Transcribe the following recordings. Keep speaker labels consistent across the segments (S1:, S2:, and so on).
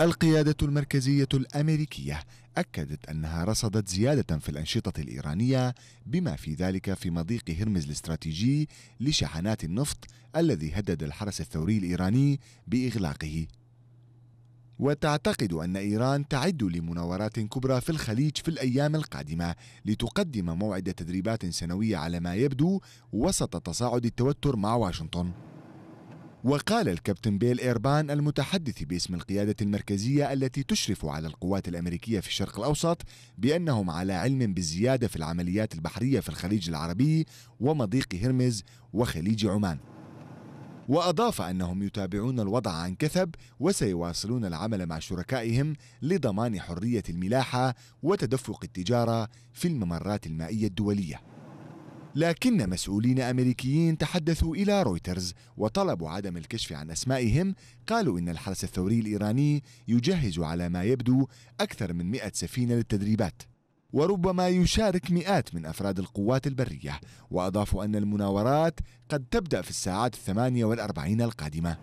S1: القيادة المركزية الأمريكية أكدت أنها رصدت زيادة في الأنشطة الإيرانية بما في ذلك في مضيق هرمز الاستراتيجي لشحنات النفط الذي هدد الحرس الثوري الإيراني بإغلاقه وتعتقد أن إيران تعد لمناورات كبرى في الخليج في الأيام القادمة لتقدم موعد تدريبات سنوية على ما يبدو وسط تصاعد التوتر مع واشنطن وقال الكابتن بيل إيربان المتحدث باسم القيادة المركزية التي تشرف على القوات الأمريكية في الشرق الأوسط بأنهم على علم بالزيادة في العمليات البحرية في الخليج العربي ومضيق هرمز وخليج عمان وأضاف أنهم يتابعون الوضع عن كثب وسيواصلون العمل مع شركائهم لضمان حرية الملاحة وتدفق التجارة في الممرات المائية الدولية لكن مسؤولين أمريكيين تحدثوا إلى رويترز وطلبوا عدم الكشف عن أسمائهم قالوا إن الحرس الثوري الإيراني يجهز على ما يبدو أكثر من 100 سفينة للتدريبات وربما يشارك مئات من أفراد القوات البرية وأضافوا أن المناورات قد تبدأ في الساعات الثمانية والأربعين القادمة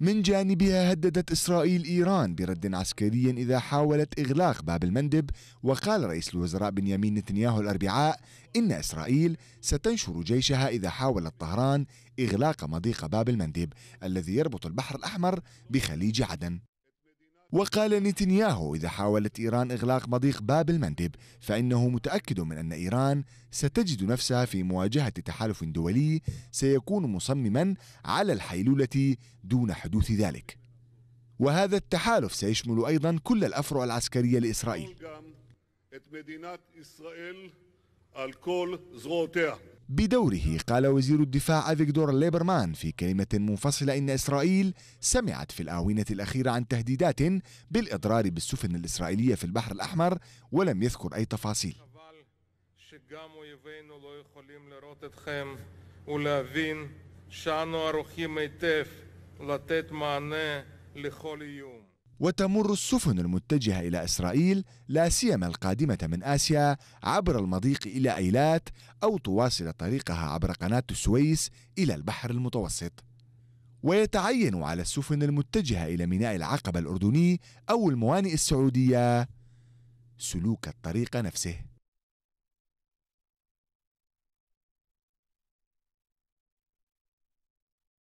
S1: من جانبها هددت إسرائيل إيران برد عسكري إذا حاولت إغلاق باب المندب وقال رئيس الوزراء بنيامين نتنياهو الأربعاء إن إسرائيل ستنشر جيشها إذا حاولت طهران إغلاق مضيق باب المندب الذي يربط البحر الأحمر بخليج عدن وقال نتنياهو إذا حاولت إيران إغلاق مضيق باب المندب فإنه متأكد من أن إيران ستجد نفسها في مواجهة تحالف دولي سيكون مصمما على الحيلولة دون حدوث ذلك وهذا التحالف سيشمل أيضا كل الأفرع العسكرية لإسرائيل بدوره قال وزير الدفاع فيكتور ليبرمان في كلمة منفصلة إن إسرائيل سمعت في الآونة الأخيرة عن تهديدات بالإضرار بالسفن الإسرائيلية في البحر الأحمر ولم يذكر أي تفاصيل وتمر السفن المتجهة إلى إسرائيل لا سيما القادمة من آسيا عبر المضيق إلى أيلات أو تواصل طريقها عبر قناة السويس إلى البحر المتوسط ويتعين على السفن المتجهة إلى ميناء العقبة الأردني أو الموانئ السعودية سلوك الطريق نفسه